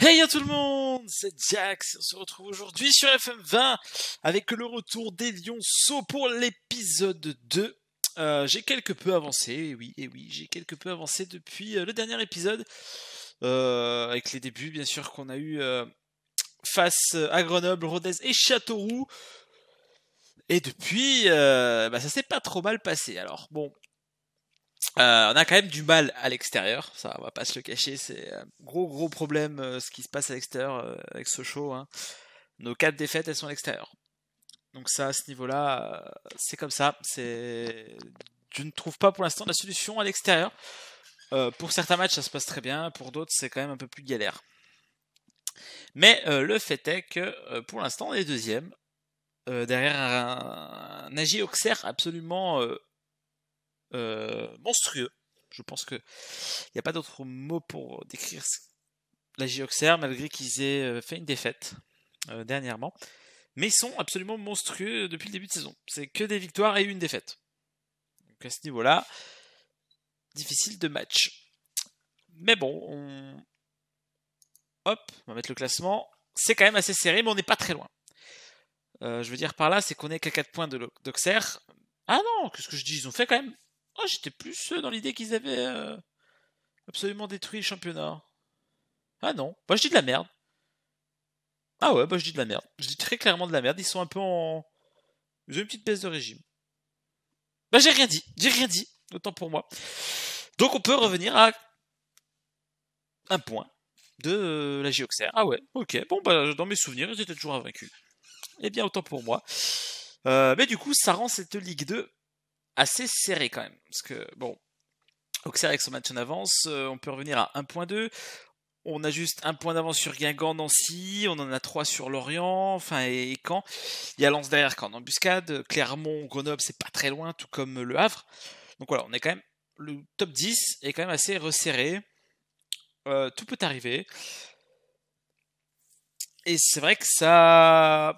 Hey à tout le monde, c'est Jax. On se retrouve aujourd'hui sur FM20 avec le retour des Lionceaux pour l'épisode 2. Euh, j'ai quelque peu avancé, oui, et oui, j'ai quelque peu avancé depuis euh, le dernier épisode, euh, avec les débuts bien sûr qu'on a eu face à Grenoble, Rodez et Châteauroux. Et depuis, bah, ça s'est pas trop mal passé. Alors bon, euh, on a quand même du mal à l'extérieur, ça on va pas se le cacher, c'est un euh, gros gros problème euh, ce qui se passe à l'extérieur avec ce hein. show. Nos quatre défaites elles sont à l'extérieur. Donc ça à ce niveau-là, c'est comme ça. C'est, je ne trouve pas pour l'instant la solution à l'extérieur. pour certains matchs ça se passe très bien, pour d'autres c'est quand même un peu plus galère. Mais le fait est que pour l'instant on est deuxième derrière un, un Auxerre absolument euh, monstrueux. Je pense que il n'y a pas d'autre mot pour décrire la Gioxer, malgré qu'ils aient euh, fait une défaite euh, dernièrement. Mais ils sont absolument monstrueux depuis le début de saison. C'est que des victoires et une défaite. Donc à ce niveau-là, difficile de match. Mais bon, on... Hop, on va mettre le classement. C'est quand même assez serré, mais on n'est pas très loin. je veux dire par là, c'est qu'on est qu'à 4 points de d'Auxerre. Ah non, qu'est-ce que je dis Ils ont fait quand même ah, j'étais plus dans l'idée qu'ils avaient euh, absolument détruit le championnat. Ah non, moi bah, je dis de la merde. Ah ouais, bah je dis de la merde. Je dis très clairement de la merde. Ils sont un peu en. Ils ont une petite baisse de régime. Bah j'ai rien dit, j'ai rien dit, autant pour moi. Donc on peut revenir à un point de euh, la Gioxer. Ah ouais, ok. Bon bah dans mes souvenirs, ils étaient toujours invaincus. Eh bien autant pour moi. Euh, mais du coup, ça rend cette Ligue 2 assez serré quand même. Parce que, bon, Auxerre avec son match en avance, euh, on peut revenir à 1.2. On a juste un point d'avance sur Guingamp, Nancy, on en a trois sur Lorient, enfin et, quand Il y a Lens derrière quand en embuscade, Clermont, Grenoble, c'est pas très loin, tout comme Le Havre. Donc voilà, on est quand même le top 10 est quand même assez resserré. Euh, tout peut arriver. Et c'est vrai que ça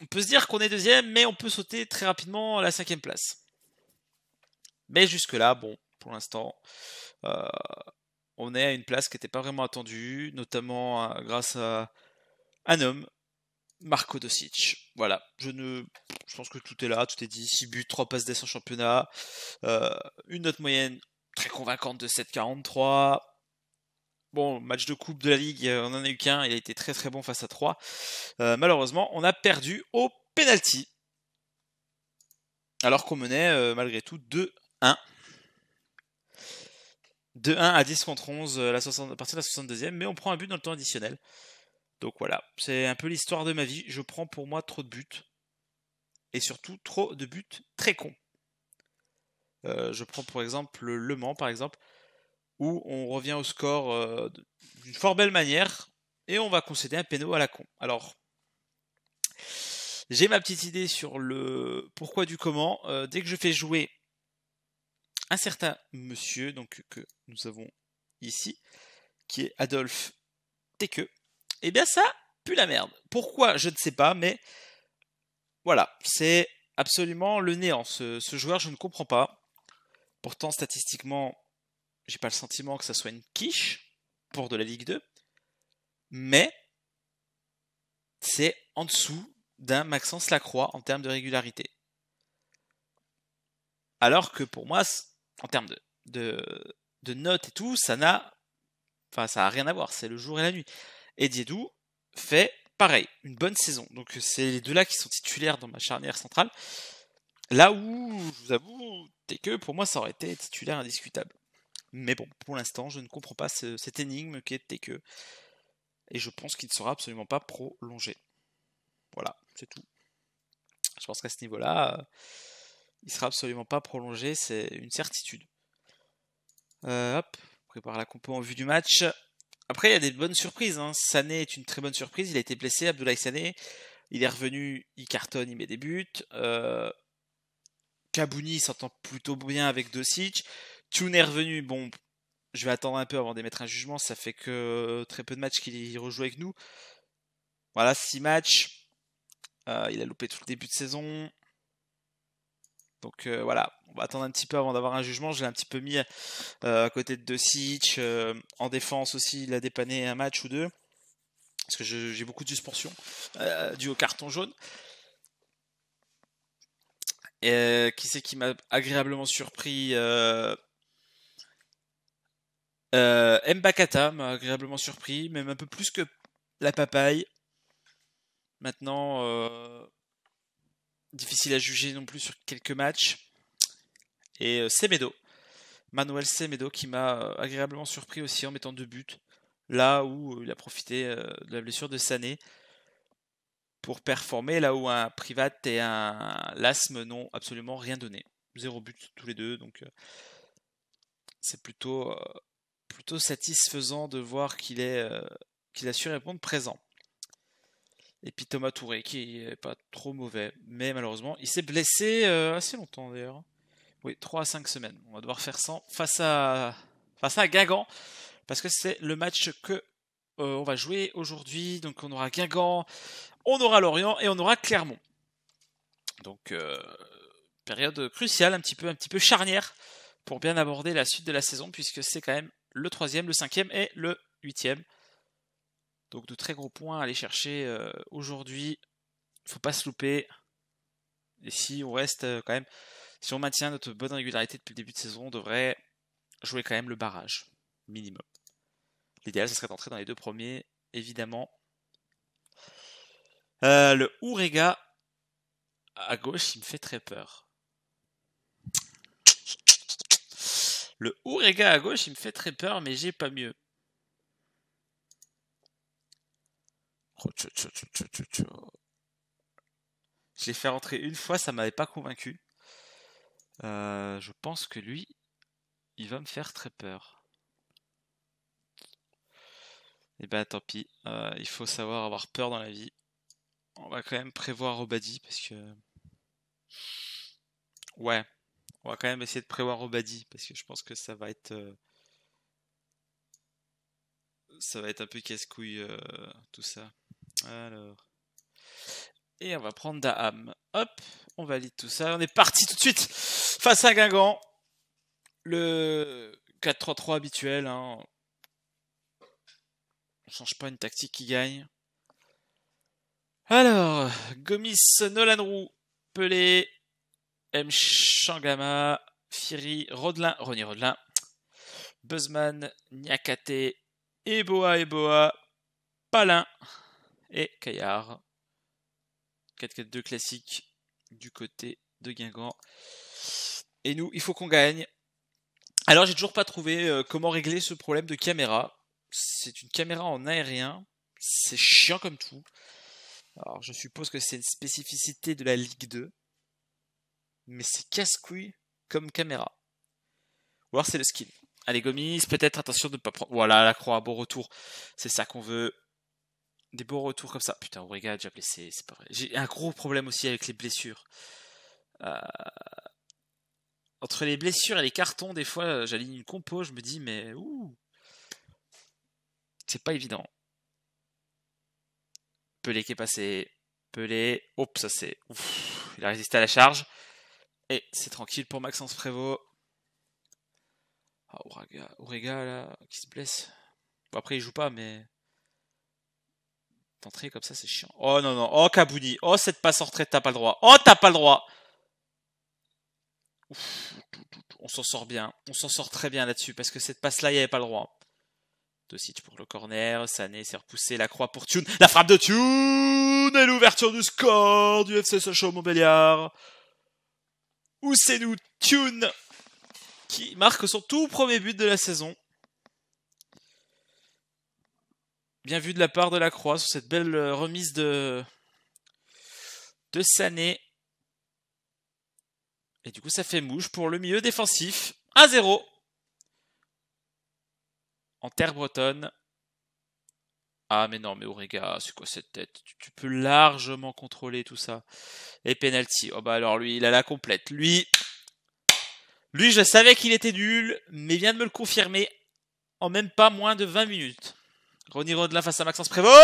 on peut se dire qu'on est deuxième, mais on peut sauter très rapidement à la cinquième place. Mais jusque-là, bon, pour l'instant, euh, on est à une place qui n'était pas vraiment attendue, notamment euh, grâce à un homme, Marco Dosic. Voilà, je ne, je pense que tout est là, tout est dit. 6 buts, 3 passes d'essence en championnat, euh, une note moyenne très convaincante de 7,43, Bon, match de coupe de la Ligue, euh, on en a eu qu'un, il a été très très bon face à 3. Euh, malheureusement, on a perdu au penalty. Alors qu'on menait euh, malgré tout 2-1. 2-1 à 10 contre 11 la 60, à partir de la 62e, mais on prend un but dans le temps additionnel. Donc voilà, c'est un peu l'histoire de ma vie. Je prends pour moi trop de buts. Et surtout trop de buts très cons. je prends pour exemple Le Mans, par exemple où on revient au score euh, d'une fort belle manière et on va concéder un péno à la con. Alors, j'ai ma petite idée sur le pourquoi du comment. Euh, dès que je fais jouer un certain monsieur, donc que nous avons ici, qui est Adolphe Teque, et eh bien ça pue la merde. Pourquoi Je ne sais pas, mais voilà, c'est absolument le néant. ce joueur, je ne comprends pas. Pourtant, statistiquement, j'ai pas le sentiment que ça soit une quiche pour de la Ligue 2, mais c'est en dessous d'un Maxence Lacroix en termes de régularité. Alors que pour moi, en termes de, notes et tout, ça n'a enfin, ça a rien à voir, c'est le jour et la nuit. Et Diédou fait pareil, une bonne saison. Donc c'est les deux-là qui sont titulaires dans ma charnière centrale. Là où, je vous avoue, que pour moi, ça aurait été titulaire indiscutable. Mais bon, pour l'instant, je ne comprends pas cette énigme qui était que. Et je pense qu'il ne sera absolument pas prolongé. Voilà, c'est tout. Je pense qu'à ce niveau-là, il euh, il sera absolument pas prolongé, c'est une certitude. Euh, hop, prépare la compo en vue du match. Après, il y a des bonnes surprises. Hein. Sané est une très bonne surprise. Il a été blessé, Abdoulaye Sané. Il est revenu, il cartonne, il met des buts. Euh, Kabouni s'entend plutôt bien avec Dosic. Tune est revenu, bon, je vais attendre un peu avant d'émettre un jugement, ça fait que euh, très peu de matchs qu'il rejoue avec nous. Voilà, 6 matchs. Euh, il a loupé tout le début de saison. Donc euh, voilà, on va attendre un petit peu avant d'avoir un jugement. Je l'ai un petit peu mis à côté de Sitch en défense aussi, il a dépanné un match ou deux. Parce que j'ai beaucoup de suspensions dû au carton jaune. Et, qui c'est qui m'a agréablement surpris euh, Mbakata m'a agréablement surpris, même un peu plus que la papaye. Maintenant, euh, difficile à juger non plus sur quelques matchs. Et euh, Semedo, Manuel Semedo qui m'a agréablement surpris aussi en mettant deux buts, là où il a profité de la blessure de Sané pour performer, là où un Privat et un Lasme n'ont absolument rien donné. Zéro but tous les deux, donc c'est plutôt plutôt satisfaisant de voir qu'il est euh, qu'il a su répondre présent. Et puis Thomas Touré, qui n'est pas trop mauvais, mais malheureusement, il s'est blessé euh, assez longtemps d'ailleurs. Oui, 3 à 5 semaines. On va devoir faire 100 face à, face à Guingamp, parce que c'est le match que euh, on va jouer aujourd'hui. Donc on aura Guingamp, on aura Lorient et on aura Clermont. Donc période cruciale, un petit peu, un petit peu charnière pour bien aborder la suite de la saison, puisque c'est quand même le troisième, le cinquième et le huitième. Donc de très gros points à aller chercher Il euh, aujourd'hui. Faut pas se louper. Et si on reste euh, quand même, si on maintient notre bonne régularité depuis le début de saison, on devrait jouer quand même le barrage minimum. L'idéal, ce serait d'entrer dans les deux premiers, évidemment. Euh, le Ourega à gauche, il me fait très peur. Le Ourega à gauche, il me fait très peur, mais j'ai pas mieux. Oh, je l'ai fait rentrer une fois, ça m'avait pas convaincu. Euh, je pense que lui, il va me faire très peur. Et eh ben tant pis, euh, il faut savoir avoir peur dans la vie. On va quand même prévoir Obadi parce que. Ouais, on va quand même essayer de prévoir Obadi parce que je pense que ça va être euh, ça va être un peu casse-couille euh, tout ça. Alors et on va prendre Daham. Hop, on valide tout ça. On est parti tout de suite face à Guingamp. Le 4-3-3 habituel. Hein. On change pas une tactique qui gagne. Alors, Gomis, Nolan Roux, Pelé, M. Shangama, Firi, Rodelin, René Rodelin, Buzzman, Nyakate, Eboa Eboa, Palin et Caillard. 4-4-2 classique du côté de Guingamp. Et nous, il faut qu'on gagne. Alors, j'ai toujours pas trouvé euh, comment régler ce problème de caméra. C'est une caméra en aérien. C'est chiant comme tout. Alors, je suppose que c'est une spécificité de la Ligue 2 mais c'est casse-couille comme caméra. Ou alors c'est le skin. Allez, Gomis, peut-être attention de ne pas prendre. Voilà, la croix, bon retour. C'est ça qu'on veut. Des beaux retours comme ça. Putain, Obrega, déjà blessé, c'est pas vrai. J'ai un gros problème aussi avec les blessures. Euh, entre les blessures et les cartons, des fois, j'aligne une compo, je me dis, mais C'est pas évident. Pelé qui est passé. Pelé. Oups, ça c'est. Il a résisté à la charge. Et c'est tranquille pour Maxence Prévost. Ah, Orega, là, qui se blesse. après, il joue pas, mais. T'entrer comme ça, c'est chiant. Oh non, non. Oh, Kabouni. Oh, cette passe en retraite, t'as pas le droit. Oh, t'as pas le droit. Ouf. On s'en sort bien. On s'en sort très bien là-dessus, parce que cette passe-là, il n'y avait pas le droit. sites pour le corner. Sané s'est repoussé. La croix pour Tune. La frappe de Tune. Et l'ouverture du score du FC Sochaux-Montbéliard c'est nous, Tune qui marque son tout premier but de la saison. Bien vu de la part de la Croix sur cette belle euh, remise de, de Sané. Et du coup, ça fait mouche pour le milieu défensif. 1-0 en terre bretonne. Ah, mais non, mais Orega, c'est quoi cette tête tu, peux largement contrôler tout ça. Et penalty. Oh, bah alors lui, il a la complète. Lui, lui, je savais qu'il était nul, mais vient de me le confirmer en même pas moins de 20 minutes. Ronny Rodelin face à Maxence Prévost.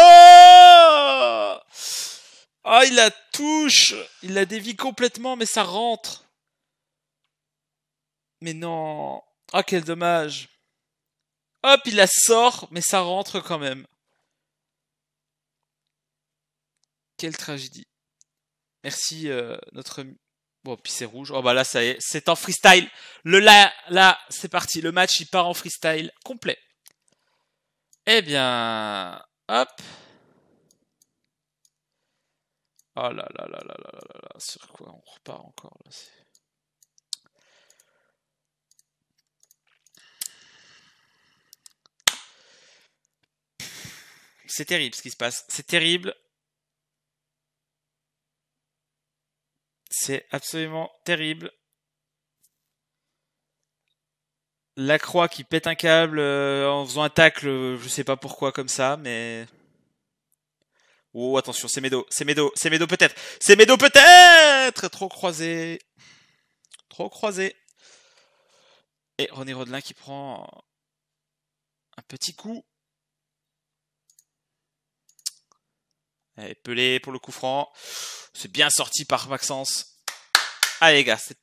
Ah, il la touche Il la dévie complètement, mais ça rentre. Mais non Ah, quel dommage Hop, il la sort, mais ça rentre quand même. Quelle tragédie. Merci euh, notre... Bon, puis c'est rouge. Oh bah là, ça y est, c'est en freestyle. Le là, là, c'est parti. Le match, il part en freestyle complet. Eh bien, hop. Oh ah là là là là là là là là, sur quoi on repart encore là C'est terrible ce qui se passe, c'est terrible, C'est absolument terrible. La croix qui pète un câble euh, en faisant un tacle, je sais pas pourquoi comme ça, mais. Oh, attention, c'est Medo, c'est Medo, c'est Medo peut-être, c'est Medo peut-être Trop croisé. Trop croisé. Et René Rodelin qui prend un petit coup. Pelé pour le coup franc. C'est bien sorti par Maxence. Allez les gars, c'est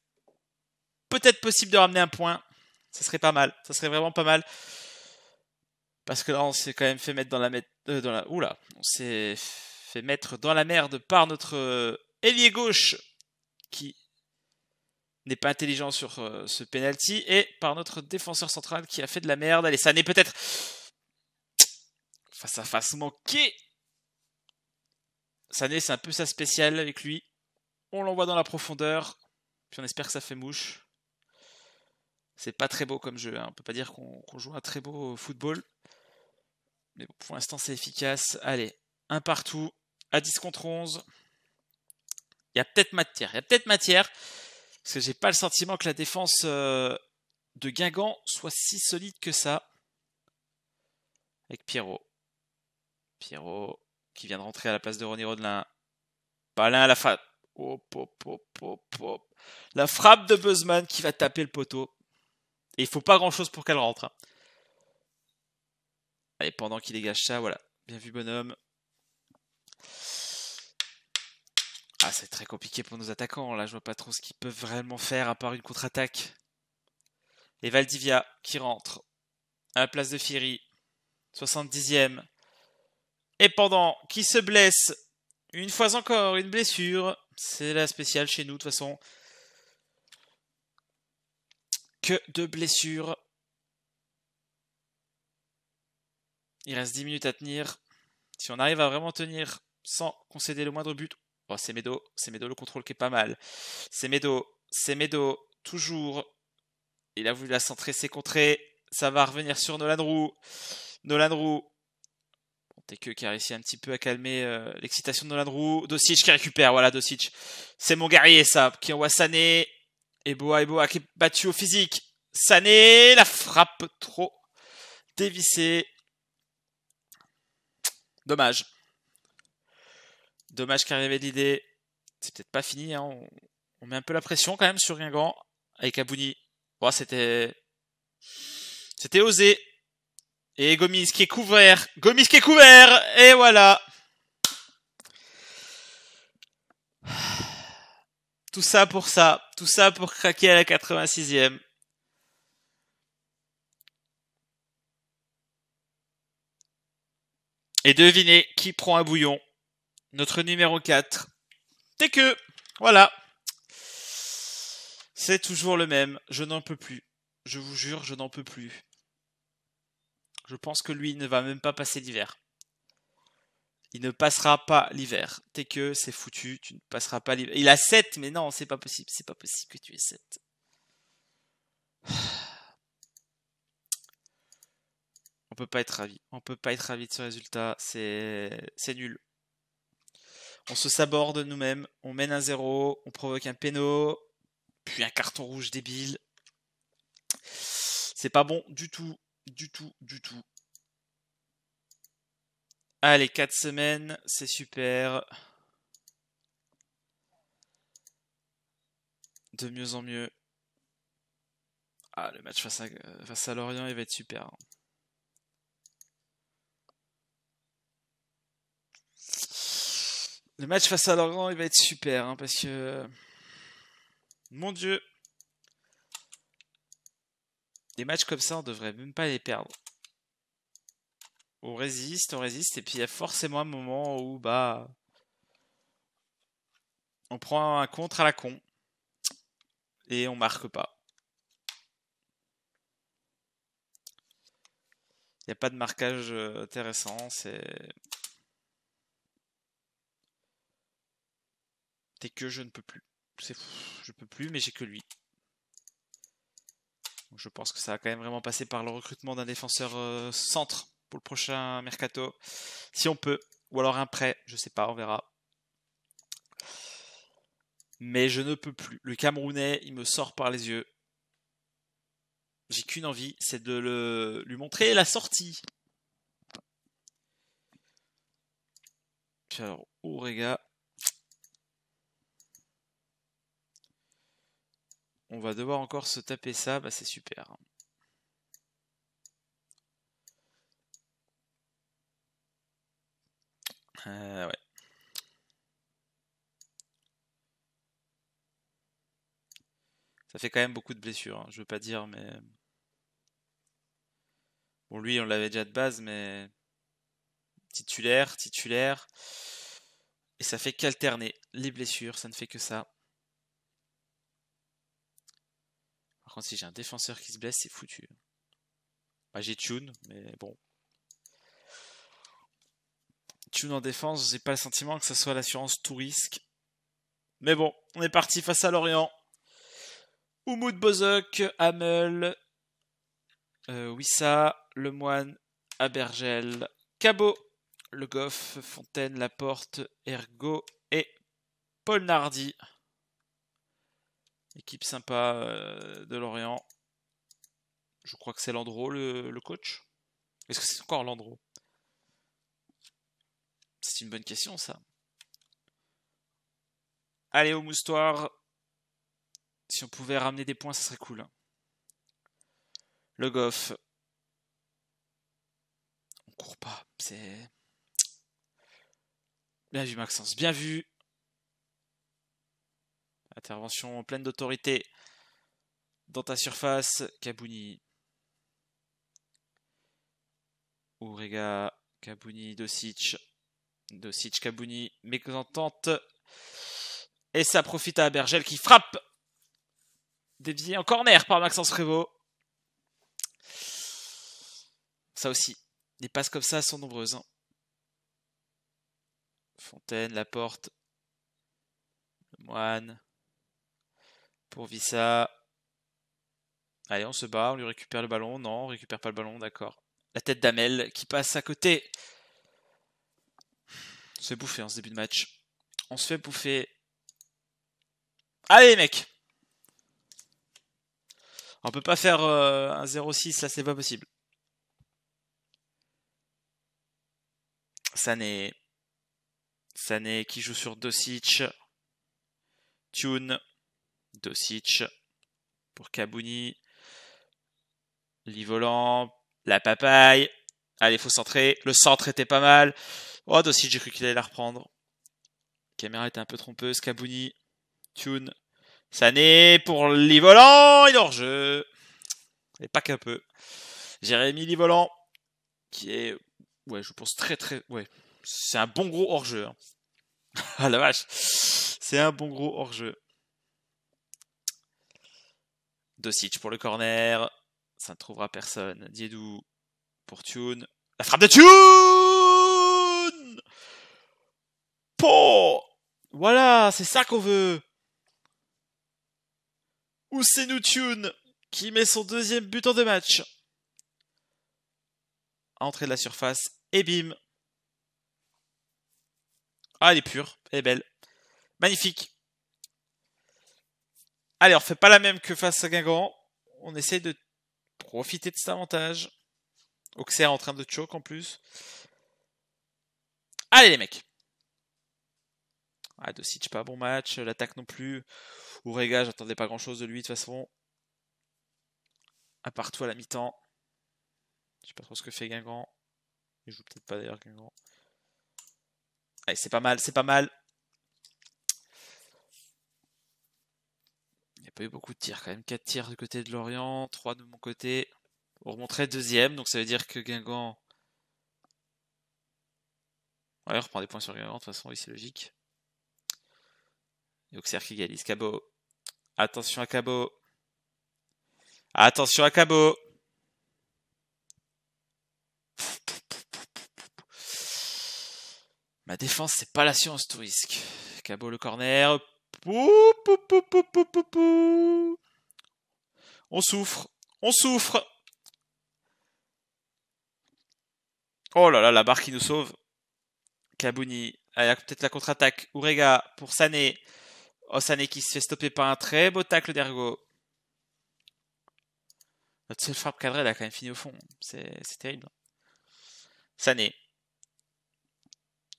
peut-être possible de ramener un point. Ça serait pas mal. Ça serait vraiment pas mal. Parce que là, on s'est quand même fait mettre dans la... merde. Euh, oula, on s'est fait mettre dans la merde par notre euh, ailier gauche qui n'est pas intelligent sur euh, ce penalty et par notre défenseur central qui a fait de la merde. Allez, ça n'est peut-être face à face manqué Sané, c'est un peu sa spécial avec lui. On l'envoie dans la profondeur, puis on espère que ça fait mouche. C'est pas très beau comme jeu, hein. on peut pas dire qu'on joue un très beau football. Mais pour l'instant, c'est efficace. Allez, un partout, à 10 contre 11. Il y a peut-être matière, il y a peut-être matière, parce que j'ai pas le sentiment que la défense euh, de Guingamp soit si solide que ça. Avec Pierrot. Pierrot, qui vient de rentrer à la place de René Rodelin. Palin, la frappe. Oh, oh, oh, la frappe de Buzzman qui va taper le poteau. Et il faut pas grand chose pour qu'elle rentre. Et hein. Allez, pendant qu'il dégage ça, voilà. Bien vu, bonhomme. Ah, c'est très compliqué pour nos attaquants. Là, je vois pas trop ce qu'ils peuvent vraiment faire à part une contre-attaque. Et Valdivia qui rentre à la place de Fieri. 70e. Et pendant qu'il se blesse, une fois encore, une blessure. C'est la spéciale chez nous, de toute façon. Que de blessures. Il reste 10 minutes à tenir. Si on arrive à vraiment tenir sans concéder le moindre but. Oh, c'est Medo, c'est Medo le contrôle qui est pas mal. C'est Medo, c'est Medo, toujours. Il a voulu la centrer, c'est contré. Ça va revenir sur Nolan Roux. Nolan Roux que qui a réussi un petit peu à calmer euh, l'excitation de Nolan Dosic qui récupère, voilà, Dosic. C'est mon guerrier, ça, qui envoie Sané. Eboa, Eboa qui est battu au physique. Sané, la frappe trop dévissée. Dommage. Dommage qu'il eu l'idée. C'est peut-être pas fini, hein. on, met un peu la pression quand même sur Guingamp avec Abouni. Oh, c'était... C'était osé, et Gomis qui est couvert. Gomis qui est couvert. Et voilà. Tout ça pour ça. Tout ça pour craquer à la 86e. Et devinez qui prend un bouillon. Notre numéro 4. T'es que. Voilà. C'est toujours le même. Je n'en peux plus. Je vous jure, je n'en peux plus. Je pense que lui ne va même pas passer l'hiver. Il ne passera pas l'hiver. T'es que c'est foutu, tu ne passeras pas l'hiver. Il a 7, mais non, c'est pas possible, c'est pas possible que tu aies 7. On peut pas être ravi. On peut pas être ravi de ce résultat. C'est, c'est nul. On se saborde nous-mêmes. On mène un zéro. On provoque un péno. Puis un carton rouge débile. C'est pas bon du tout du tout, du tout. Allez, 4 semaines, c'est super. De mieux en mieux. Ah, le match face à, face à Lorient, il va être super. Le match face à Lorient, il va être super, hein, parce que... Mon Dieu des matchs comme ça, on devrait même pas les perdre. On résiste, on résiste, et puis il y a forcément un moment où bah on prend un contre à la con et on marque pas. Il n'y a pas de marquage euh, intéressant, c'est T'es que je ne peux plus. C'est je peux plus, mais j'ai que lui je pense que ça va quand même vraiment passer par le recrutement d'un défenseur euh, centre pour le prochain mercato, si on peut, ou alors un prêt, je sais pas, on verra. Mais je ne peux plus. Le Camerounais, il me sort par les yeux. J'ai qu'une envie, c'est de le, lui montrer la sortie. Alors, regarde. On va devoir encore se taper ça, bah c'est super. Euh, ouais. Ça fait quand même beaucoup de blessures, hein, je veux pas dire, mais... Bon, lui, on l'avait déjà de base, mais... Titulaire, titulaire. Et ça fait qu'alterner les blessures, ça ne fait que ça. si j'ai un défenseur qui se blesse, c'est foutu. Bah, j'ai Tune, mais bon. Tune en défense, j'ai pas le sentiment que ça soit l'assurance tout risque. Mais bon, on est parti face à Lorient. Oumoud Bozok, Hamel, euh, Wissa, Lemoine, Abergel, Cabot, Le Goff, Fontaine, Laporte, Ergo et Paul Nardi. Équipe sympa euh, de Lorient. Je crois que c'est Landreau le, coach. Est-ce que c'est encore Landreau C'est une bonne question ça. Allez au moustoir. Si on pouvait ramener des points, ça serait cool. Hein. Le Goff. On court pas. C'est. Bien vu Maxence, bien vu. Intervention pleine d'autorité dans ta surface. Kabuni. Ourega. Kabouni. Dosic. Dosic. Kabouni. Mécontente. Et ça profite à Bergel qui frappe. Dévié en corner par Maxence Revaux. Ça aussi. Les passes comme ça sont nombreuses. la porte. porte. Moine, pour Vissa. Allez, on se bat, on lui récupère le ballon. Non, on récupère pas le ballon, d'accord. La tête d'Amel qui passe à côté. On se fait bouffer en ce début de match. On se fait bouffer. Allez, mec On peut pas faire euh, un 0-6, là, c'est pas possible. Sané. Sané qui joue sur Dosic. Tune. Dosic pour Kabouni, Livolant, la papaye. Allez, faut centrer. Le centre était pas mal. Oh, Dosic, j'ai cru qu'il allait la reprendre. Caméra était un peu trompeuse. Kabouni, Tune, Sané pour Livolant, Il est hors jeu. Et pas qu'un peu. Jérémy Livolant, qui est, ouais, je pense très très, ouais, c'est un bon gros hors jeu. Hein. ah la vache, c'est un bon gros hors jeu. Dosic pour le corner. Ça ne trouvera personne. Diedou pour Tune. La frappe de Tune Po Voilà, c'est ça qu'on veut nous Tune qui met son deuxième but en deux matchs. Entrée de la surface et bim. Ah, elle est pure, elle est belle. Magnifique. Allez, on fait pas la même que face à Guingamp. On essaye de profiter de cet avantage. Auxerre en train de choke en plus. Allez les mecs. Ah, de Sitch, pas bon match. L'attaque non plus. Ourega, j'attendais pas grand chose de lui de toute façon. À toi à la mi-temps. Je sais pas trop ce que fait Guingamp. Il joue peut-être pas d'ailleurs Guingamp. Allez, c'est pas mal, c'est pas mal. n'y a pas eu beaucoup de tirs quand même. 4 tirs du côté de Lorient, 3 de mon côté. On remonterait deuxième, donc ça veut dire que Guingamp. Ouais, on reprend des points sur Guingamp, de toute façon, oui, c'est logique. Et Auxerre qui égalise. Cabot. Attention à Cabot. Attention à Cabot. Ma défense, c'est pas la science tout risque. Cabot le corner. On souffre, on souffre. Oh là là, la barre qui nous sauve. Kabouni, peut-être la contre-attaque. Ourega pour Sané. Oh, Sané qui se fait stopper par un très beau tacle d'Ergo. Notre seule frappe cadrée, elle a quand même fini au fond. C'est terrible. Sané.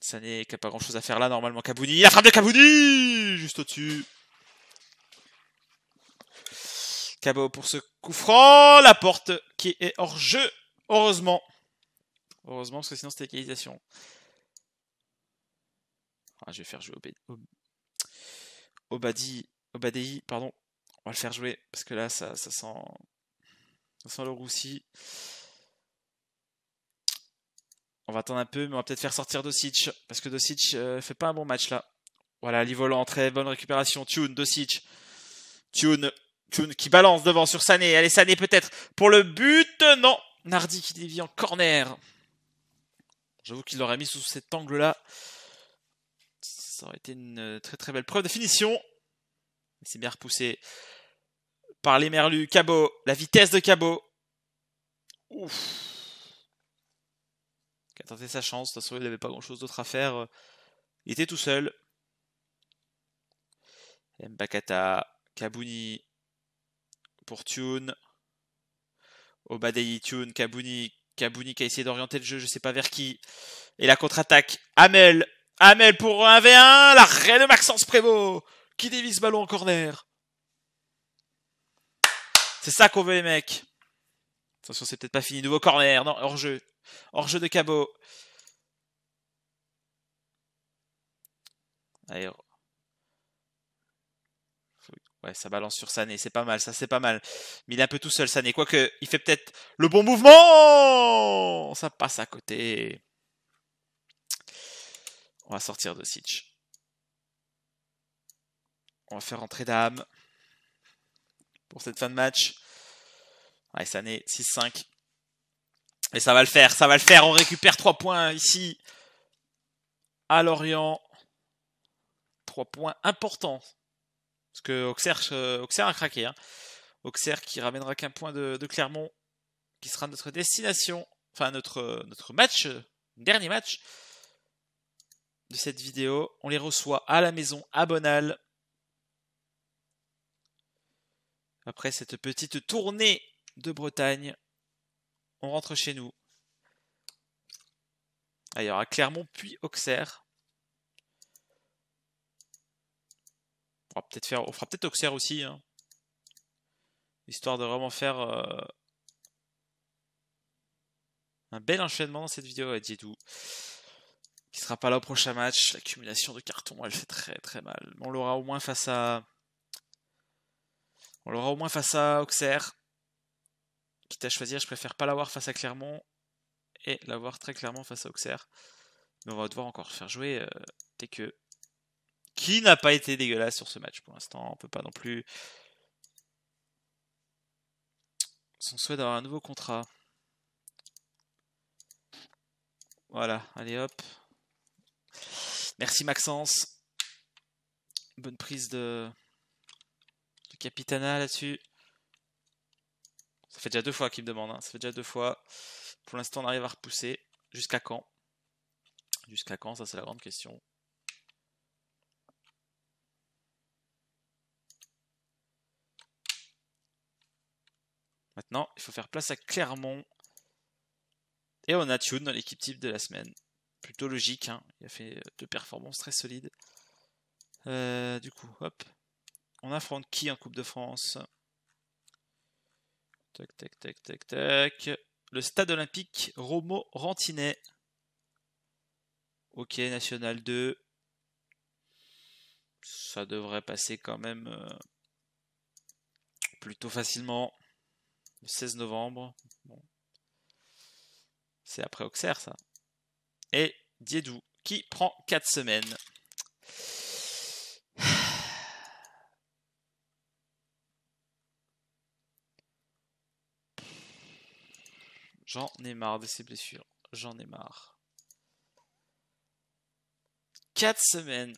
Ça n'est n'a pas grand chose à faire là, normalement Kabouni. La frappe de Kabouni Juste au-dessus. Cabot pour ce coup franc. La porte qui est hors jeu. Heureusement. Heureusement, parce que sinon c'était égalisation. Ah, je vais faire jouer Obadi. Obadei, pardon. On va le faire jouer parce que là, ça, ça sent. Ça sent le roussi. On va attendre un peu, mais on va peut-être faire sortir Dosic, parce que Dosic euh, fait pas un bon match là. Voilà, Livolant, très bonne récupération. Tune, Dosic. Tune, Tune qui balance devant sur Sané. Allez, Sané peut-être pour le but. Non, Nardi qui dévie en corner. J'avoue qu'il l'aurait mis sous cet angle-là. Ça aurait été une euh, très très belle preuve de finition. C'est bien repoussé par les Merlus. Cabot, la vitesse de Cabot. Ouf tenté sa chance. De toute façon, il n'avait pas grand chose d'autre à faire. Euh, il était tout seul. Mbakata, Kabuni pour Tune. Obadei Tune, Kabuni. Kabuni qui a essayé d'orienter le jeu, je ne sais pas vers qui. Et la contre-attaque, Amel. Amel pour 1v1, La reine de Maxence Prévost qui dévisse ballon en corner. C'est ça qu'on veut les mecs. Attention, c'est peut-être pas fini. Nouveau corner, non, hors-jeu. Hors-jeu de Cabo. Ouais, ça balance sur Sané, c'est pas mal, ça c'est pas mal. Mais il est un peu tout seul Sané, quoique il fait peut-être le bon mouvement Ça passe à côté. On va sortir de Sitch. On va faire entrer Dame pour cette fin de match. Ouais, Sané, 6-5. Et ça va le faire, ça va le faire. On récupère 3 points ici à Lorient points importants. Parce que Auxerre, euh, Auxerre a craqué. Hein. Auxerre qui ramènera qu'un point de, Clermont, qui sera notre destination, enfin notre, notre match, euh, dernier match de cette vidéo. On les reçoit à la maison, à Bonal. Après cette petite tournée de Bretagne, on rentre chez nous. ailleurs à Clermont puis Auxerre. peut-être On fera peut-être Auxerre aussi. Hein. histoire de vraiment faire euh, un bel enchaînement dans cette vidéo à Diédou. Qui sera pas là au prochain match. L'accumulation de cartons, elle fait très très mal. On l'aura au moins face à. On l'aura au moins face à Auxerre. Quitte à choisir, je préfère pas l'avoir face à Clermont et l'avoir très clairement face à Auxerre. Mais on va devoir encore faire jouer euh, dès que qui n'a pas été dégueulasse sur ce match pour l'instant. On peut pas non plus. Son souhait d'avoir un nouveau contrat. Voilà, allez hop. Merci Maxence. Bonne prise de, de Capitana là-dessus. Ça fait déjà deux fois qu'il me demande. Hein. Ça fait déjà deux fois. Pour l'instant, on arrive à repousser. Jusqu'à quand Jusqu'à quand Ça, c'est la grande question. Maintenant, il faut faire place à Clermont. Et on a Tune dans l'équipe type de la semaine. Plutôt logique, hein. il a fait euh, deux performances très solides. Euh, du coup, hop. On affronte qui en Coupe de France Tac, tac, tac, tac, tac. Le stade olympique Romo Rantinet. Ok, National 2. Ça devrait passer quand même euh, plutôt facilement le 16 novembre. Bon. C'est après Auxerre, ça. Et Diedou qui prend 4 semaines. J'en ai marre de ces blessures. J'en ai marre. 4 semaines.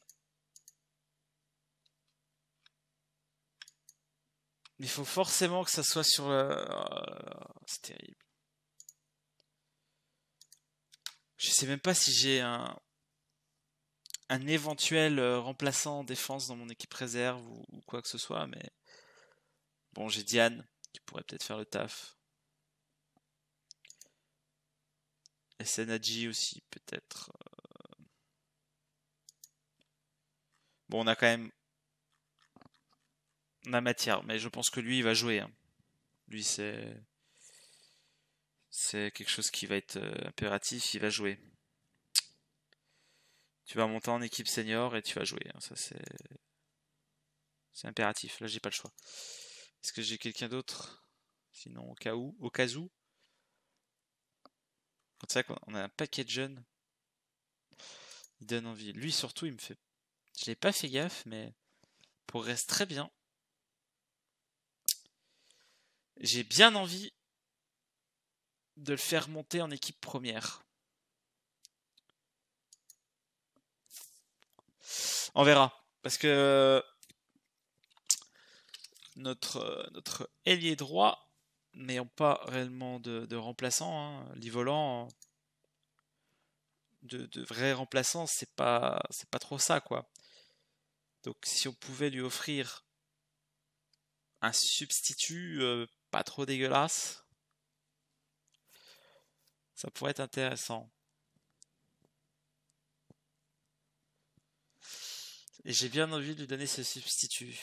Il faut forcément que ça soit sur le... Euh, euh, c'est terrible. Je sais même pas si j'ai un... un éventuel euh, remplaçant en défense dans mon équipe réserve ou, quoi que ce soit, mais... Bon, j'ai Diane qui pourrait peut-être faire le taf. SNAG aussi, peut-être. Bon, on a quand même la matière. Mais je pense que lui, il va jouer. Hein. Lui, c'est c'est quelque chose qui va être euh, impératif. Il va jouer. Tu vas monter en équipe senior et tu vas jouer. Hein. Ça, c'est c'est impératif. Là, j'ai pas le choix. Est-ce que j'ai quelqu'un d'autre Sinon, au cas où, au cas où. Comme ça, on a un paquet de jeunes. Il donne envie. Lui, surtout, il me fait. Je l'ai pas fait gaffe, mais progresse très bien. J'ai bien envie de le faire monter en équipe première. On verra. Parce que notre, notre ailier droit n'ayant pas réellement de, remplaçant, hein. l'ivolant, de, de vrai remplaçant, c'est pas, c'est pas trop ça, quoi. Donc si on pouvait lui offrir un substitut euh, pas trop dégueulasse. Ça pourrait être intéressant. Et j'ai bien envie de lui donner ce substitut.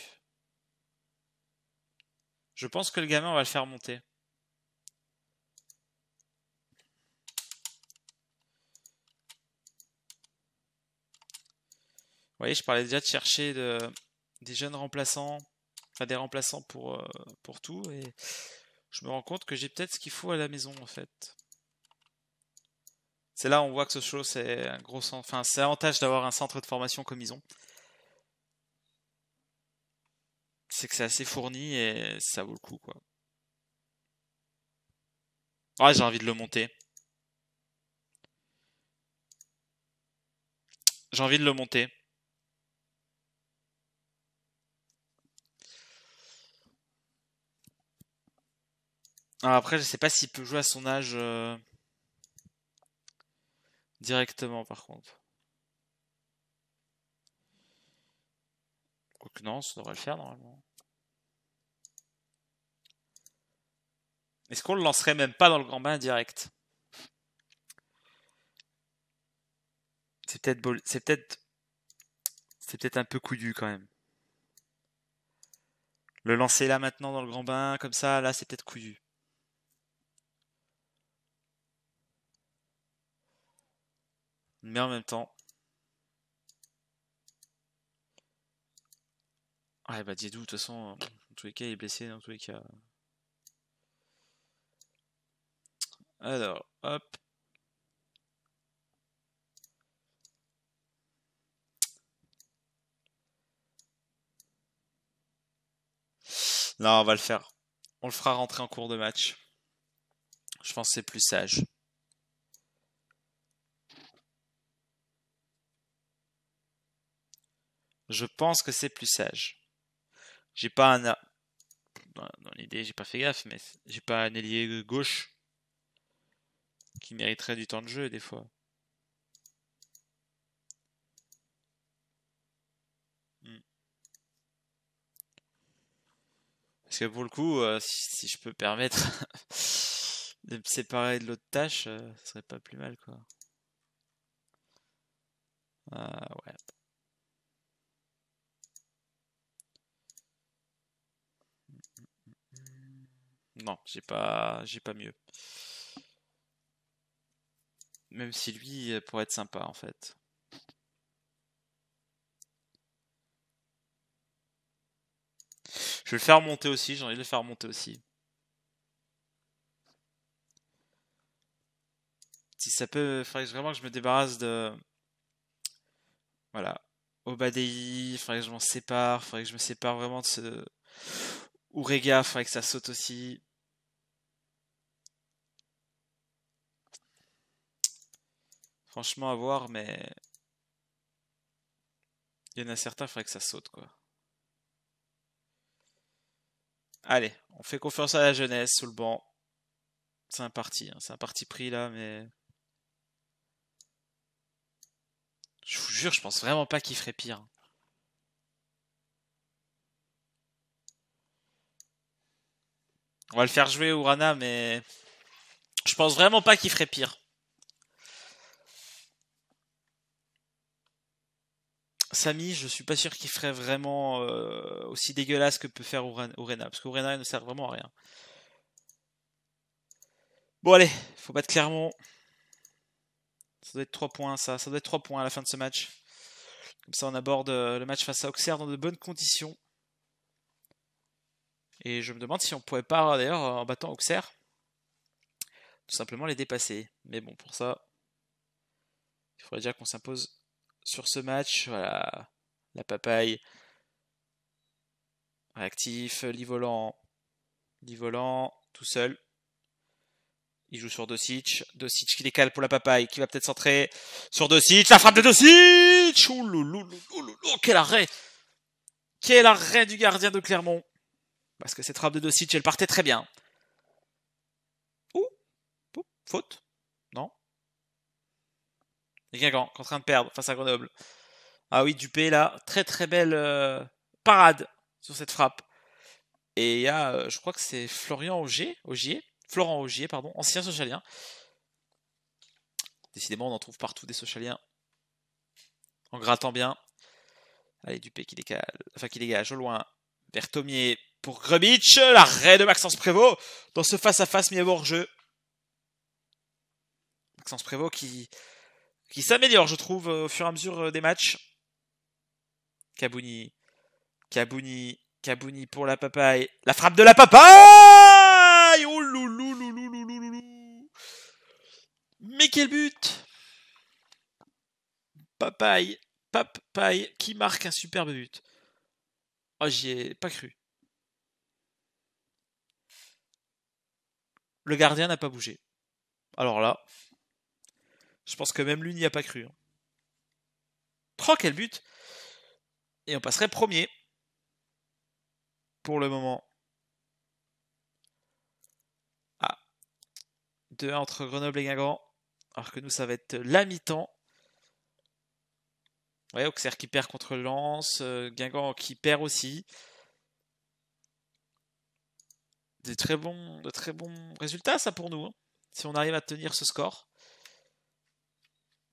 Je pense que le gamin, on va le faire monter. Vous voyez, je parlais déjà de chercher des jeunes remplaçants des remplaçants pour, euh, pour tout. Et je me rends compte que j'ai peut-être ce qu'il faut à la maison en fait. C'est là où on voit que ce show c'est un gros centre. Enfin, c'est avantage d'avoir un centre de formation comme ils ont. C'est que c'est assez fourni et ça vaut le coup quoi. Ouais, j'ai envie de le monter. J'ai envie de le monter. après, je sais pas s'il peut jouer à son âge euh, directement, par contre. non, ça devrait le faire normalement. Est-ce qu'on le lancerait même pas dans le grand bain direct C'est peut-être c'est peut-être c'est peut-être un peu couillu quand même. Le lancer là maintenant dans le grand bain comme ça, là c'est peut-être couillu. Mais en même temps. Ouais, bah Didou de toute façon, en euh, tous les cas, il est blessé, dans tous les cas. Alors, hop. Non, on va le faire. On le fera rentrer en cours de match. Je pense que c'est plus sage. Je pense que c'est plus sage. J'ai pas un. Dans l'idée, j'ai pas fait gaffe, mais j'ai pas un ailier gauche qui mériterait du temps de jeu des fois. Hmm. Parce que pour le coup, euh, si, je peux permettre de me séparer de l'autre tâche, euh, ce serait pas plus mal quoi. Ah, ouais. Non, j'ai pas, j'ai pas mieux. Même si lui euh, pourrait être sympa en fait. Je vais le faire monter aussi, j'ai envie de le faire monter aussi. Si ça peut, il faudrait vraiment que je me débarrasse de. Voilà. Obadei, il faudrait que je m'en sépare, il faudrait que je me sépare vraiment de ce. Ourega, il faudrait que ça saute aussi. Franchement, à voir, mais. Il y en a certains, il faudrait que ça saute, quoi. Allez, on fait confiance à la jeunesse sous le banc. C'est un parti, hein. c'est un parti pris là, mais. Je vous jure, je pense vraiment pas qu'il ferait pire. On va le faire jouer, Urana, mais. Je pense vraiment pas qu'il ferait pire. Samy, je suis pas sûr qu'il ferait vraiment euh, aussi dégueulasse que peut faire Urena, parce qu'Urena ne sert vraiment à rien. Bon allez, faut battre Clermont. Ça doit être 3 points ça, ça doit être 3 points à la fin de ce match. Comme ça on aborde euh, le match face à Auxerre dans de bonnes conditions. Et je me demande si on pourrait pas d'ailleurs en battant Auxerre tout simplement les dépasser. Mais bon pour ça, il faudrait dire qu'on s'impose sur ce match. Voilà, la papaye. Réactif, euh, Livolant. Livolant, tout seul. Il joue sur Dosic. Dosic qui décale pour la papaye, qui va peut-être centrer sur Dosic. La frappe de Dosic Ouh, quel arrêt Quel arrêt du gardien de Clermont Parce que cette frappe de Dosic, elle partait très bien. Ouh, faute. Et Guingamp, qui est en train de perdre face à Grenoble. Ah oui, Dupé, là, très très belle euh, parade sur cette frappe. Et il y a, euh, je crois que c'est Florian Augier, Augier, Florent Augier, pardon, ancien socialien. Décidément, on en trouve partout des socialiens. En grattant bien. Allez, Dupé qui dégage, enfin, qui dégage au loin. Bertomier pour Grubitch, l'arrêt de Maxence Prévost dans ce face-à-face mi à jeu. Maxence Prévost qui qui s'améliore, je trouve, euh, au fur et à mesure euh, des matchs. Kabouni, Kabouni, Kabouni pour la papaye. La frappe de la papaye Oh Mais quel but Papaye, papaye, qui marque un superbe but. Oh, j'y ai pas cru. Le gardien n'a pas bougé. Alors là, je pense que même lui n'y a pas cru. Hein. Trois Oh, quel but Et on passerait premier. Pour le moment. Ah. 2-1 entre Grenoble et Guingamp. Alors que nous, ça va être la mi-temps. Ouais, Auxerre qui perd contre Lens. Euh, Guingamp qui perd aussi. Des très bons, de très bons résultats, ça, pour nous. Hein, si on arrive à tenir ce score.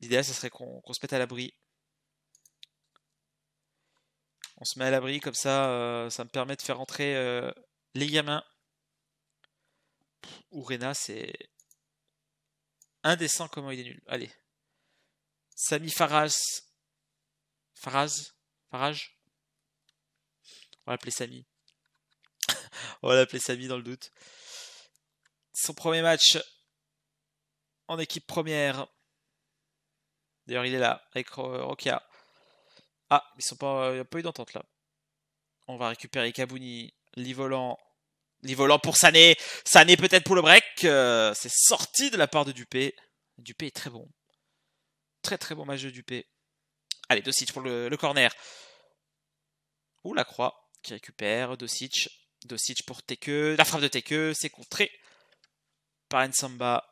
L'idéal, ça serait qu'on se mette à l'abri. On se met à l'abri, comme ça, euh, ça me permet de faire entrer euh, les gamins. Ou c'est indécent comment il est nul. Allez. Sami Faraz. Faraz Farage On va l'appeler Sami. On va l'appeler Sami dans le doute. Son premier match en équipe première. D'ailleurs, il est là, avec Rokia. Ah, ils sont pas, il n'y a pas eu d'entente là. On va récupérer Kabuni. Livolant. Livolant pour Sané. Sané peut-être pour le break. Euh, c'est sorti de la part de Dupé. Dupé est très bon. Très très bon match Dupé. Allez, Dosic pour le, corner. Ouh, la croix qui récupère. Dosic. Dosic pour Teke. La frappe de Teke, c'est contré par Nsamba.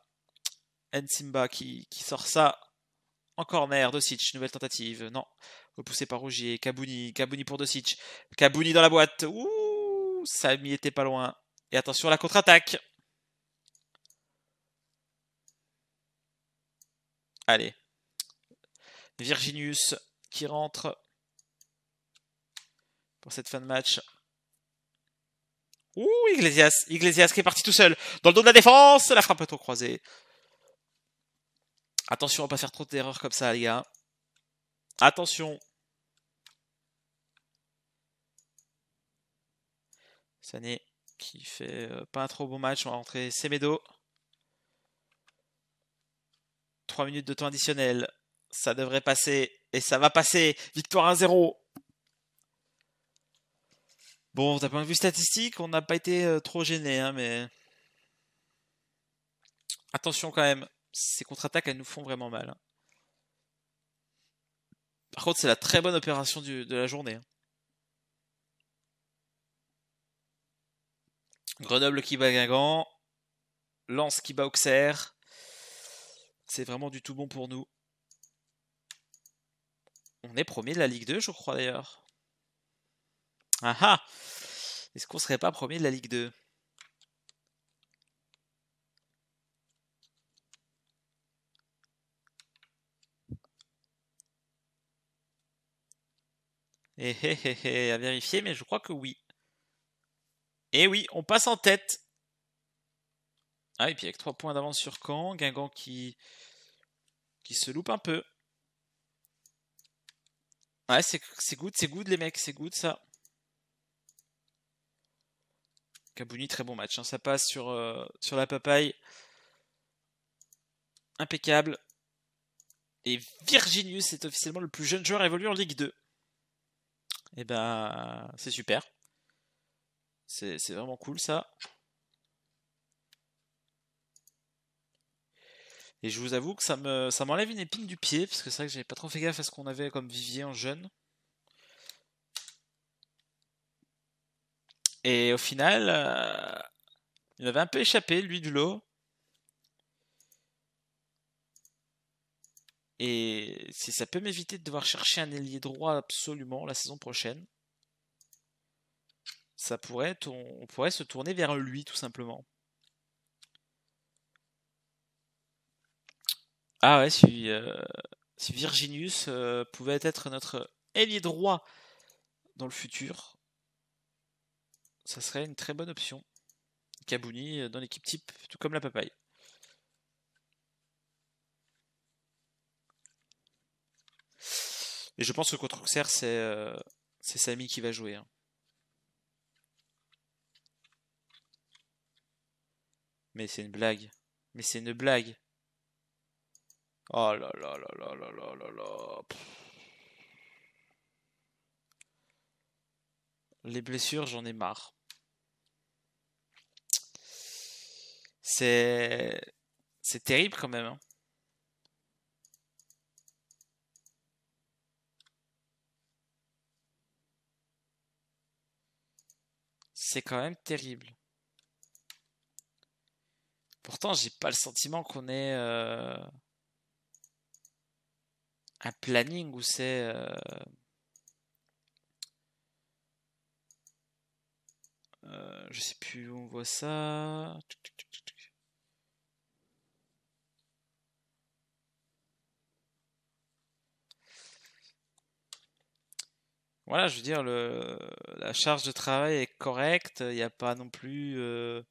Nsimba qui, qui sort ça encore corner, Dosic, nouvelle tentative. Non, repoussé par Rougier. Kabouni, Kabouni pour Dosic. Kabouni dans la boîte. Ouh, m'y était pas loin. Et attention à la contre-attaque. Allez. Virginius qui rentre pour cette fin de match. Ouh, Iglesias, Iglesias qui est parti tout seul dans le dos de la défense, la frappe est trop croisée. Attention à pas faire trop d'erreurs comme ça, les gars. Attention. Sané qui fait euh, pas un trop bon match. On va rentrer Semedo. 3 minutes de temps additionnel. Ça devrait passer. Et ça va passer. Victoire 1-0. Bon, d'un point de vue statistique, on n'a pas été euh, trop gêné, hein, mais. Attention quand même ces contre-attaques, elles nous font vraiment mal. Hein. Par contre, c'est la très bonne opération de la journée. Hein. Grenoble qui bat Guingamp, Lance qui bat Auxerre. C'est vraiment du tout bon pour nous. On est premier de la Ligue 2, je crois d'ailleurs. Ah ah Est-ce qu'on serait pas premier de la Ligue 2 Eh, eh, eh, eh à vérifier, mais je crois que oui. Et oui, on passe en tête. Ah, et puis avec 3 points d'avance sur Caen, Guingamp qui, qui se loupe un peu. Ouais, c'est good, c'est good les mecs, c'est good ça. Kabouni, très bon match. Hein. Ça passe sur, euh, sur la papaye. Impeccable. Et Virginius est officiellement le plus jeune joueur évolué en Ligue 2 et eh ben c'est super. C'est vraiment cool ça. Et je vous avoue que ça me ça m'enlève une épine du pied, parce que c'est vrai que j'avais pas trop fait gaffe à ce qu'on avait comme vivier en jeune. Et au final, euh, il avait un peu échappé, lui, du lot. Et si ça peut m'éviter de devoir chercher un ailier droit absolument la saison prochaine. Ça pourrait on, pourrait se tourner vers lui tout simplement. Ah ouais, si, euh, Virginius euh, pouvait être notre ailier droit dans le futur, ça serait une très bonne option. Kabouni euh, dans l'équipe type, tout comme la papaye. Et je pense que contre Auxerre, c'est euh, Samy qui va jouer. Hein. Mais c'est une blague. Mais c'est une blague. Oh là là là là là là là Les blessures, j'en ai marre. C'est c'est terrible quand même. Hein. C'est quand même terrible. Pourtant, j'ai pas le sentiment qu'on est euh, un planning où c'est euh, euh, je sais plus où on voit ça. voilà, je veux dire, la charge de travail est correcte. Il n'y a pas non plus. Euh,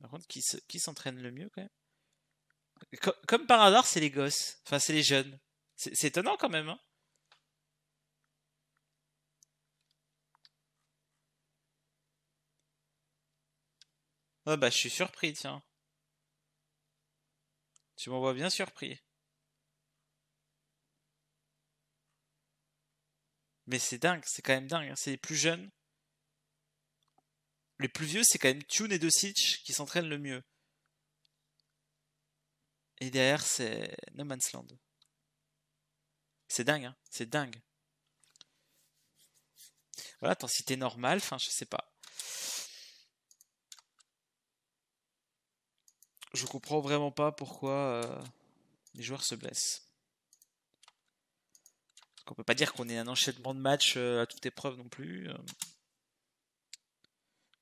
par contre, qui, s'entraîne le mieux quand même Comme par hasard, c'est les gosses. Enfin, c'est les jeunes. C'est, étonnant quand même. Hein ah bah, je suis surpris, tiens. Tu m'en vois bien surpris. Mais c'est dingue, c'est quand même dingue. Hein. C'est les plus jeunes. Les plus vieux, c'est quand même Tune et Dosic qui s'entraînent le mieux. Et derrière, c'est No Man's Land. C'est dingue, hein c'est dingue. Voilà, tant si t'es normal, enfin, je sais pas. Je comprends vraiment pas pourquoi euh, les joueurs se blessent on peut pas dire qu'on est un enchaînement de matchs euh, à toute épreuve non plus. Euh.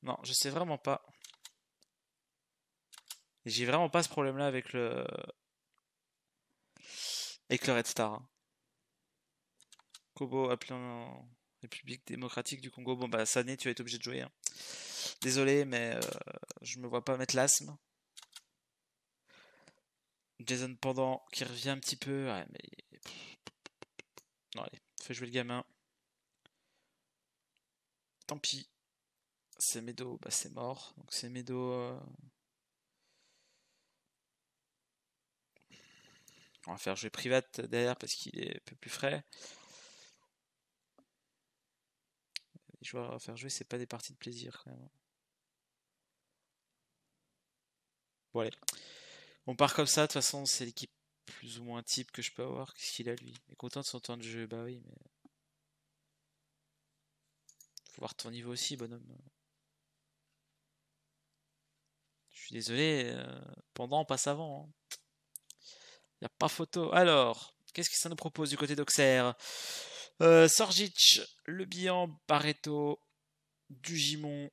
Non, je sais vraiment pas. J'ai vraiment pas ce problème-là avec le avec le Red Star. Hein. Kobo appelé en République démocratique du Congo. Bon bah année tu vas être obligé de jouer. Hein. Désolé, mais euh, je me vois pas mettre l'asthme. Jason Pendant qui revient un petit peu, mais allez, fais jouer le gamin. Tant pis. C'est Medo, bah c'est mort. Donc c'est médo euh, On va faire jouer Private derrière parce qu'il est un peu plus frais. Les joueurs à faire jouer, c'est pas des parties de plaisir quand Bon allez. On part comme ça, de toute façon c'est l'équipe plus ou moins type que je peux avoir. Qu'est-ce qu'il a lui Il est content de son temps de jeu, bah oui, mais. Faut voir ton niveau aussi, bonhomme. Je suis désolé, euh, pendant on passe avant. Hein. Il n'y a pas photo. Alors, qu'est-ce que ça nous propose du côté d'Auxerre euh, Sorgic, Le Bihan, Barreto, Dugimon,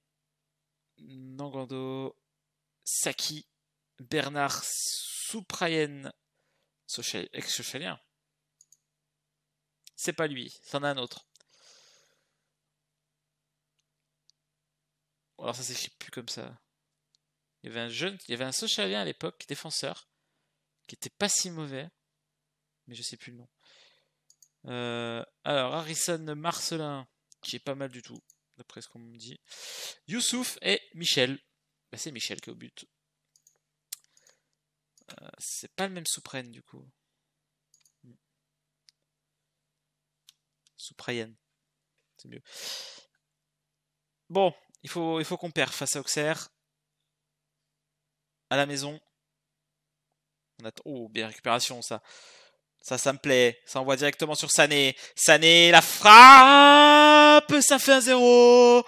Nangando, Saki, Bernard, Souprayen, ex-socialien. C'est pas lui, c'en a un autre. Alors ça s'écrit plus comme ça. Il y avait un jeune, il avait socialien à l'époque, défenseur, qui était pas si mauvais, mais je sais plus le nom. Euh, alors Harrison Marcelin, qui est pas mal du tout, d'après ce qu'on me dit. Youssouf et Michel. Bah, c'est Michel qui est au but c'est pas le même Supreme du coup. Souprayen. C'est mieux. Bon, il faut, il faut qu'on perd face à Auxerre. À la maison. Oh, bien récupération ça. Ça, ça me plaît. Ça envoie directement sur Sané. Sané, la frappe Ça fait un zéro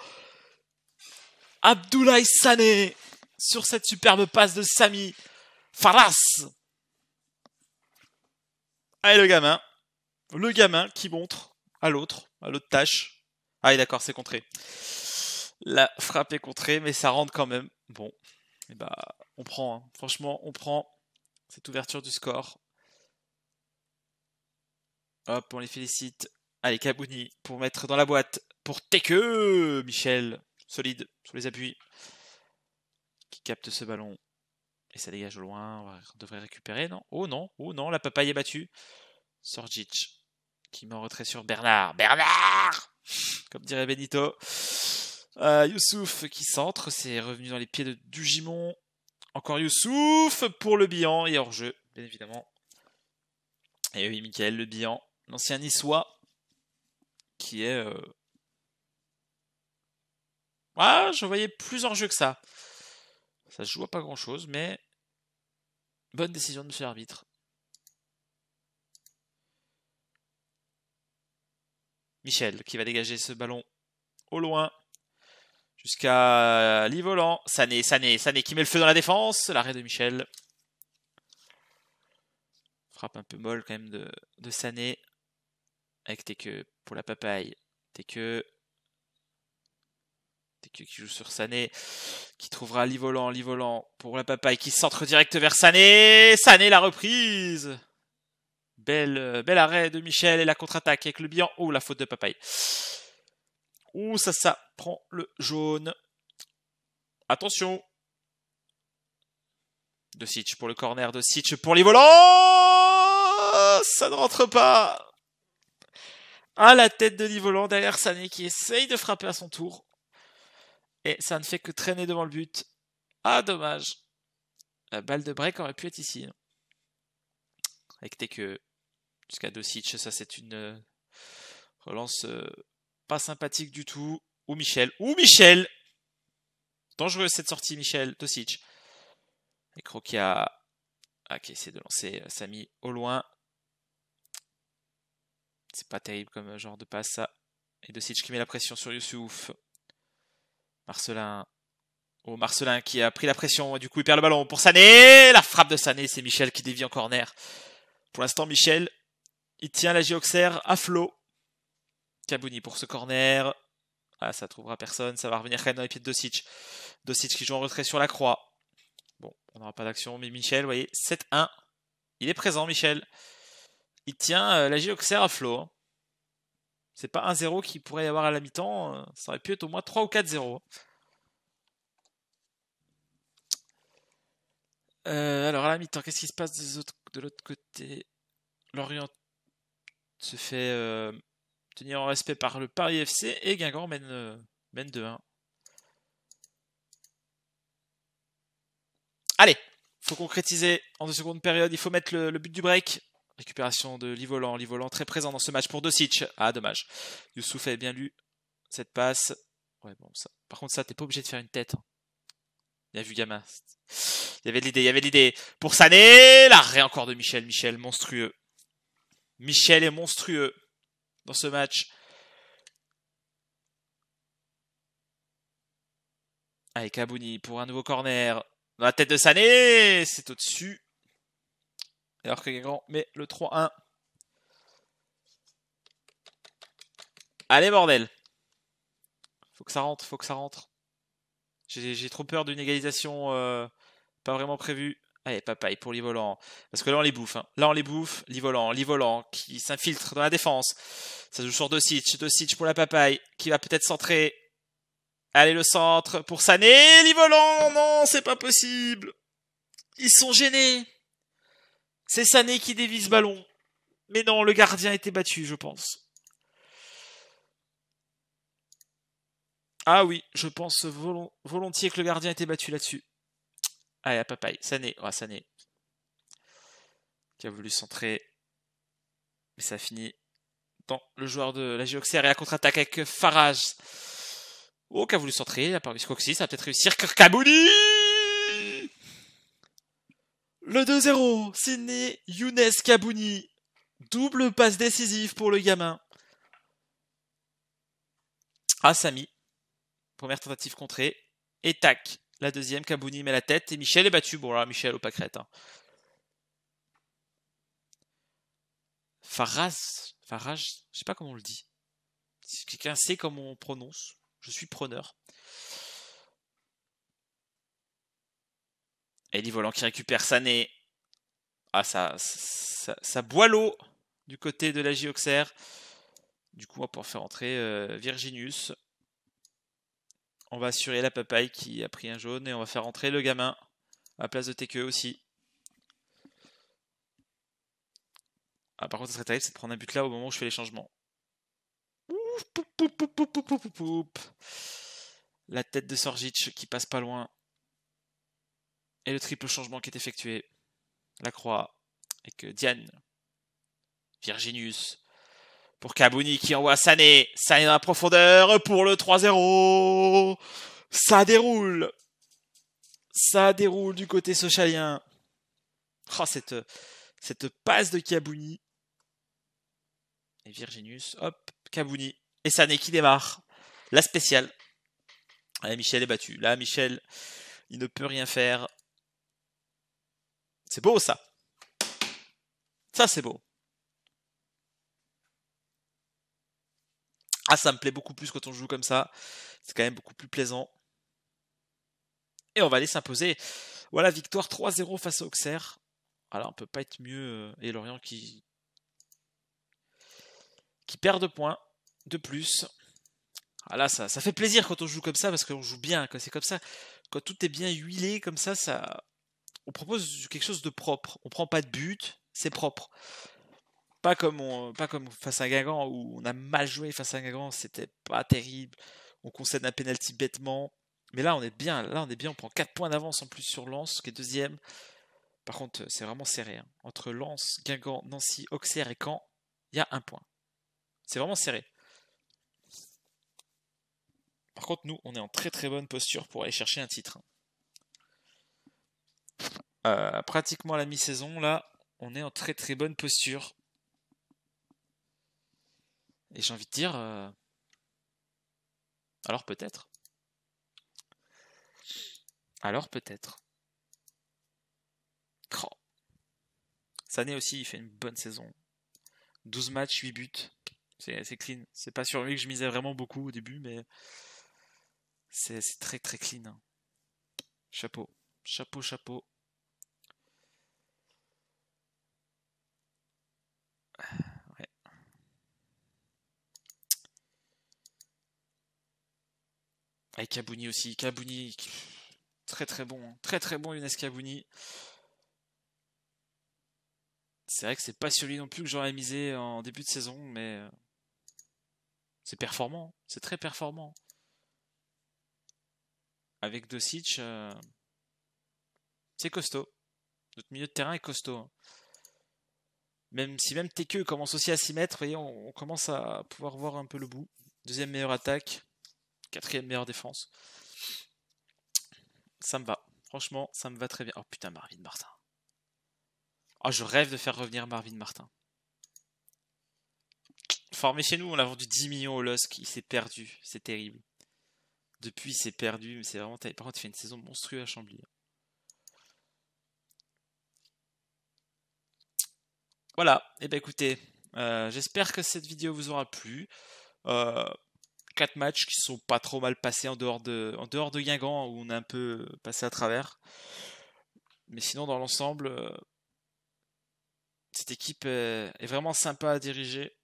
Abdoulaye Sané Sur cette superbe passe de Samy. Faras. Allez, ah, le gamin. Le gamin qui montre à l'autre, à l'autre tâche. Ah, d'accord, c'est contré. La frappe est contrée, mais ça rentre quand même. Bon, et eh bah, ben, on prend. Hein. Franchement, on prend cette ouverture du score. Hop, on les félicite. Allez, Kabouni, pour mettre dans la boîte. Pour Teke, Michel. Solide, sur les appuis. Qui capte ce ballon. Et ça dégage au loin, on devrait récupérer, non Oh non, oh non, la papaye est battue. Sorgic, qui met en retrait sur Bernard. Bernard Comme dirait Benito. Euh, Youssouf qui centre, c'est revenu dans les pieds de Dugimon. Encore Youssouf pour le bilan et hors-jeu, bien évidemment. Et oui, Michael Le bilan, l'ancien niçois, qui est... Euh, ah, je voyais plus hors-jeu que ça. Ça se joue à pas grand-chose, mais Bonne décision de monsieur Arbitre. Michel qui va dégager ce ballon au loin jusqu'à Livolant. Sané, Sané, Sané qui met le feu dans la défense. L'arrêt de Michel. Frappe un peu molle quand même de, Sané. Avec tes queues pour la papaye. Tes queues qui, joue sur Sané, qui trouvera Livolant, Livolant pour la papaye, qui centre direct vers Sané. Sané, la reprise Bel, euh, bel arrêt de Michel et la contre-attaque avec le bilan. Oh, la faute de papaye. Ouh, ça, ça prend le jaune. Attention De Sitch pour le corner, de Sitch pour Livolant Ça ne rentre pas à la tête de Livolant derrière Sané qui essaye de frapper à son tour. Et ça ne fait que traîner devant le but. Ah, dommage. La balle de break aurait pu être ici. Hein. Avec que jusqu'à Dosic, ça c'est une euh, relance euh, pas sympathique du tout. Ou Michel. Ou Michel Dangereuse cette sortie, Michel Dosic. Et croquia. a... Ah, qui de lancer euh, Samy au loin. C'est pas terrible comme genre de passe ça. Et Dosic qui met la pression sur Youssouf. Marcelin. Oh, Marcelin qui a pris la pression, et du coup il perd le ballon pour Sané. La frappe de Sané, c'est Michel qui dévie en corner. Pour l'instant, Michel, il tient la Gioxer à flot. Cabouni pour ce corner. Ah, ça trouvera personne. Ça va revenir Rennes dans les pieds de Dosic. Dosic qui joue en retrait sur la croix. Bon, on n'aura pas d'action, mais Michel, vous voyez, 7-1. Il est présent, Michel. Il tient euh, la Gioxer à flot. Hein. C'est pas 1-0 qu'il pourrait y avoir à la mi-temps. Euh, ça aurait pu être au moins 3 ou 4-0. Euh, alors à la mi-temps, qu'est-ce qui se passe de l'autre côté Lorient se fait euh, tenir en respect par le Paris FC et Guingamp mène, 2-1. Allez, faut concrétiser en deux secondes période, il faut mettre le but du break. Récupération de l'ivolant, l'ivolant très présent dans ce match pour Dosic. Ah, dommage. Youssouf avait bien lu cette passe. Ouais, bon, ça. Par contre, ça, t'es pas obligé de faire une tête. Hein. Bien vu, gamin. Il y avait de l'idée, il y avait de l'idée. Pour Sané, rien encore de Michel. Michel, monstrueux. Michel est monstrueux dans ce match. Avec Abouni pour un nouveau corner. Dans la tête de Sané, c'est au-dessus alors que grand, met le 3-1. Allez bordel Faut que ça rentre, faut que ça rentre. J'ai trop peur d'une égalisation euh, pas vraiment prévue. Allez, papaye pour l'Ivolant. Parce que là, on les bouffe. Hein. Là, on les bouffe. L'Ivolant, l'Ivolant qui s'infiltre dans la défense. Ça joue sur deux Dosic pour la papaye qui va peut-être centrer. Allez, le centre pour Sané. L'Ivolant, non, c'est pas possible. Ils sont gênés. C'est Sané qui dévise ballon. Mais non, le gardien était battu, je pense. Ah oui, je pense volontiers que le gardien était battu là-dessus. Allez, à papaye. Sané. Oh, Sané. Qui a voulu centrer. Mais ça finit dans le joueur de la Géoxer et à contre-attaque avec Farage. Oh, qui a voulu centrer. Il a Ça peut-être réussir. Kirkabouni le 2-0, Sydney Younes Kabouni. Double passe décisive pour le gamin. Ah, Samy. Première tentative contrée. Et tac. La deuxième, Kabouni met la tête. Et Michel est battu. Bon, là, Michel au pâquerette. Hein. Faraz, Faraz, je Je sais pas comment on le dit. Si quelqu'un sait comment on prononce, je suis preneur. Eddie Volant qui récupère nez Ah, ça, ça, boit l'eau du côté de la Gioxer. Du coup, on va pouvoir faire entrer Virginus. Euh, Virginius. On va assurer la papaye qui a pris un jaune et on va faire entrer le gamin à place de TQ aussi. Ah, par contre, ce serait terrible, de prendre un but là au moment où je fais les changements. la tête de Sorgic qui passe pas loin et le triple changement qui est effectué. La croix et que Diane, Virginius, pour Kabouni qui envoie Sané, Sané dans la profondeur pour le 3-0. Ça déroule. Ça déroule du côté sochalien. Oh, cette, cette passe de Kabouni. Et Virginius, hop, Kabouni. Et Sané qui démarre. La spéciale. Michel est battu. Là, Michel, il ne peut rien faire. C'est beau ça. Ça c'est beau. Ah ça me plaît beaucoup plus quand on joue comme ça. C'est quand même beaucoup plus plaisant. Et on va aller s'imposer. Voilà, victoire 3-0 face aux Auxerre. Alors on peut pas être mieux. Euh, et Lorient qui. qui perd de points de plus. Ah là, ça, ça fait plaisir quand on joue comme ça, parce qu'on joue bien, quand c'est comme ça. Quand tout est bien huilé comme ça, ça, on propose quelque chose de propre. On prend pas de but, c'est propre. Pas comme, on, face à Guingamp où on a mal joué face à Guingamp, c'était pas terrible. On concède un penalty bêtement. Mais là, on est bien. Là, on est bien. On prend 4 points d'avance en plus sur Lens, qui est deuxième. Par contre, c'est vraiment serré. Hein. Entre Lens, Guingamp, Nancy, Auxerre et Caen, il y a un point. C'est vraiment serré. Par contre, nous, on est en très très bonne posture pour aller chercher un titre. Hein. Euh, pratiquement à la mi-saison, là, on est en très très bonne posture. Et j'ai envie de dire, euh, alors peut-être. Alors peut-être. Ça oh. Sané aussi, il fait une bonne saison. 12 matchs, 8 buts. C'est clean. C'est pas sur lui que je misais vraiment beaucoup au début, mais c'est très très clean. Hein. Chapeau. Chapeau, chapeau. Ouais. Et aussi. Kabouni, très très bon. Hein. Très très bon Younes Kabuni. C'est vrai que c'est pas celui non plus que j'aurais misé en début de saison, mais euh, c'est performant. C'est très performant. Avec Dosic... Euh, c'est costaud. Notre milieu de terrain est costaud. Hein. Même si même TQ commence aussi à s'y mettre, voyez, on, commence à pouvoir voir un peu le bout. Deuxième meilleure attaque, quatrième meilleure défense. Ça me va. Franchement, ça me va très bien. Oh putain, Marvin Martin. Oh, je rêve de faire revenir Marvin Martin. Formé chez nous, on l'a vendu 10 millions au LOSC. Il s'est perdu. C'est terrible. Depuis, il s'est perdu. Mais c'est vraiment. Par contre, il fait une saison monstrueuse à Chambly. Hein. Voilà, et eh ben écoutez, euh, j'espère que cette vidéo vous aura plu. Euh, quatre matchs qui sont pas trop mal passés en dehors de, en dehors de Guingamp, où on est un peu passé à travers. Mais sinon, dans l'ensemble, euh, cette équipe est, vraiment sympa à diriger.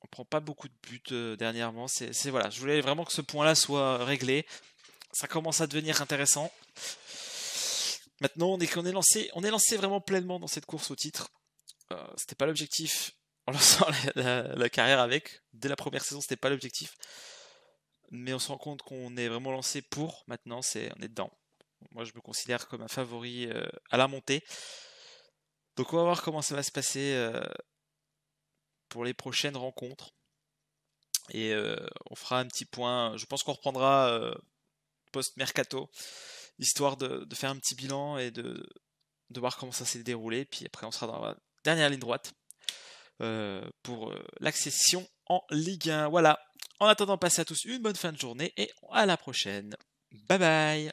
On prend pas beaucoup de buts dernièrement. C'est, voilà, je voulais vraiment que ce point-là soit réglé. Ça commence à devenir intéressant. Maintenant, on est, on est lancé, on est lancé vraiment pleinement dans cette course au titre c'était pas l'objectif en lançant la, carrière avec. Dès la première saison, c'était pas l'objectif. Mais on se rend compte qu'on est vraiment lancé pour. Maintenant, c'est on est dedans. Moi, je me considère comme un favori euh, à la montée. Donc, on va voir comment ça va se passer euh, pour les prochaines rencontres. Et euh, on fera un petit point. Je pense qu'on reprendra post-mercato, histoire de, faire un petit bilan et de, de voir comment ça s'est déroulé. Puis après, on sera dans la dernière ligne droite euh, pour euh, l'accession en Ligue 1. Voilà. En attendant, passez à tous une bonne fin de journée et à la prochaine. Bye bye